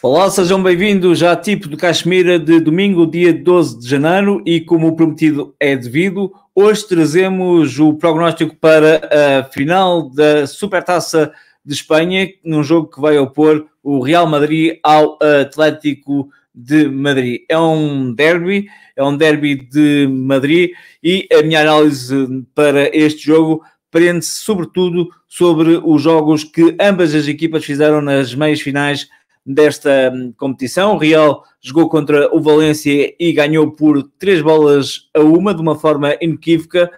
Olá, sejam bem-vindos à Tipo do Caxemira de domingo, dia 12 de janeiro, e como prometido é devido, hoje trazemos o prognóstico para a final da Supertaça de Espanha, num jogo que vai opor o Real Madrid ao Atlético de Madrid. É um derby, é um derby de Madrid, e a minha análise para este jogo prende-se sobretudo sobre os jogos que ambas as equipas fizeram nas meias finais desta hum, competição. O Real jogou contra o Valência e ganhou por três bolas a uma, de uma forma inequívoca,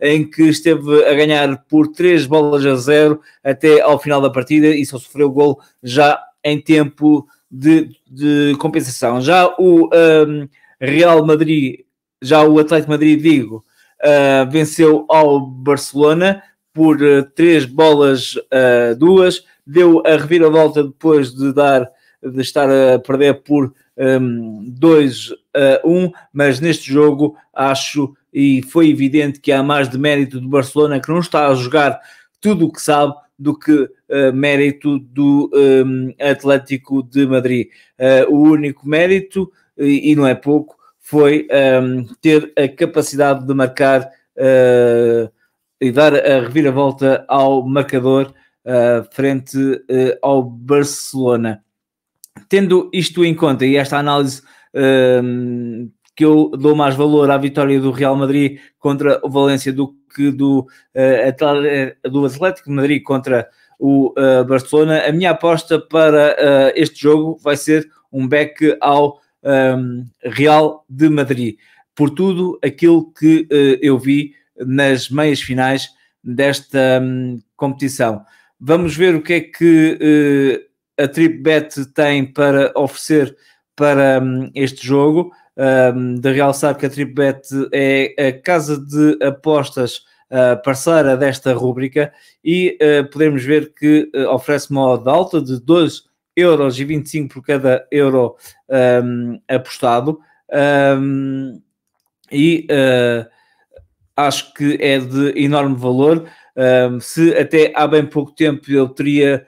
em que esteve a ganhar por três bolas a zero até ao final da partida e só sofreu o gol já em tempo de, de compensação. Já o um, Real Madrid, já o Atlético Madrid, digo, uh, venceu ao Barcelona por eh, três bolas a uh, duas, deu a reviravolta depois de dar de estar a perder por 2 um, a 1, um, mas neste jogo acho e foi evidente que há mais de mérito do Barcelona que não está a jogar tudo o que sabe do que uh, mérito do um, Atlético de Madrid. Uh, o único mérito, e, e, não é pouco, foi hum, ter a capacidade de marcar uh, e dar a reviravolta ao marcador frente ao Barcelona tendo isto em conta e esta análise um, que eu dou mais valor à vitória do Real Madrid contra o Valência do que do, uh, do Atlético de Madrid contra o uh, Barcelona, a minha aposta para uh, este jogo vai ser um back ao um, Real de Madrid, por tudo aquilo que eu vi nas meias finais desta um, competição. Vamos ver o que é que a TripBet tem para oferecer para um, este jogo. Um, de realçar que a TripBet é a casa de apostas uh, parceira desta rúbrica e uh, podemos ver que uh, oferece uma odd alta de 2,25€ euros e por cada euro um, apostado um, e eh, acho que é de enorme valor hum, se até há bem pouco tempo eu teria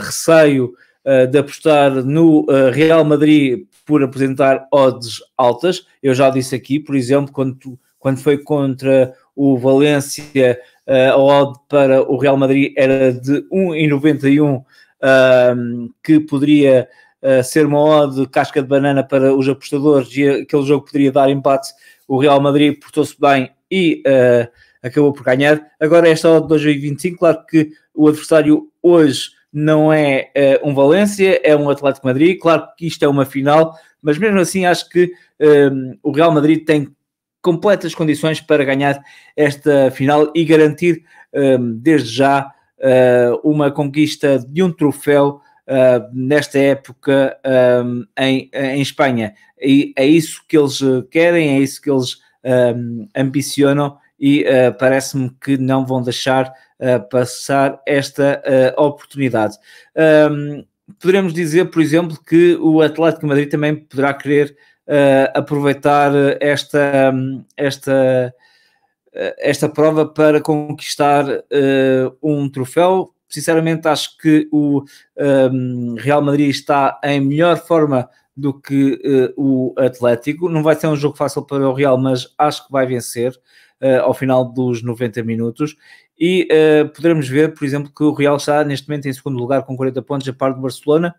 receio eh, de apostar no eh, Real Madrid por apresentar odds altas. Eu já disse aqui, por exemplo, quando, quando foi contra o Valência, eh, a odd para o Real Madrid era de 1,91, ehm, que poderia ser uma odd casca de banana para os apostadores e aquele jogo poderia dar empate. O Real Madrid portou-se bem e acabou por ganhar. Agora, esta odd de 2,25, claro que o adversário hoje não é uh, um Valência, é um Atlético Madrid. Claro que isto é uma final, mas mesmo assim acho que hum, o Real Madrid tem completas condições para ganhar esta final e garantir hum, desde já uh, uma conquista de um troféu uh, nesta época um, em, em Espanha. E é isso que eles querem, é isso que eles ambicionam e uh, parece-me que não vão deixar uh, passar esta uh, oportunidade. Um, poderemos dizer, por exemplo, que o Atlético Madrid também poderá querer aproveitar esta, um, esta, esta prova para conquistar um troféu. Sinceramente, acho que o um, Real Madrid está em melhor forma do que uh, o Atlético. Não vai ser um jogo fácil para o Real, mas acho que vai vencer uh, ao final dos 90 minutos. E uh, poderemos ver, por exemplo, que o Real está neste momento em segundo lugar com 40 pontos, a par do Barcelona.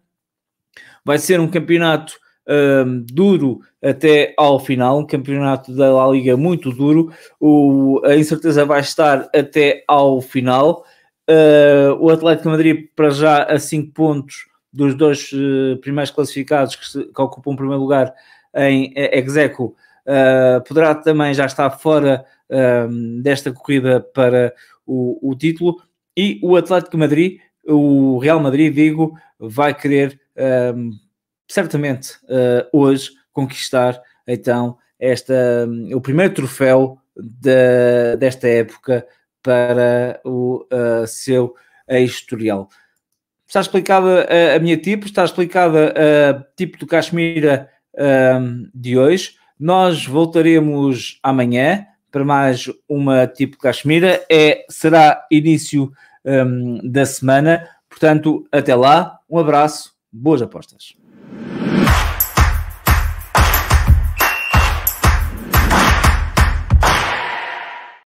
Vai ser um campeonato ehm, duro até ao final, um campeonato da La Liga muito duro. O, a incerteza vai estar até ao final. Uh, o Atlético Madrid, para já, a 5 pontos dos dois eh, primeiros classificados que, se, que ocupam o primeiro lugar em eh, Execo, uh, poderá também já estar fora ehm, desta corrida para o, o, título. E o Atlético Madrid, o Real Madrid, digo, vai querer um, ehm, certamente uh, hoje conquistar então esta, um, o primeiro troféu de, desta época para o uh, seu ex-historial está explicada a, a minha tipo, está explicada a tipo do Cachemira um, de hoje. Nós voltaremos amanhã para mais uma tipo Cachemira. É, será início um, da semana. Portanto, até lá, um abraço, boas apostas.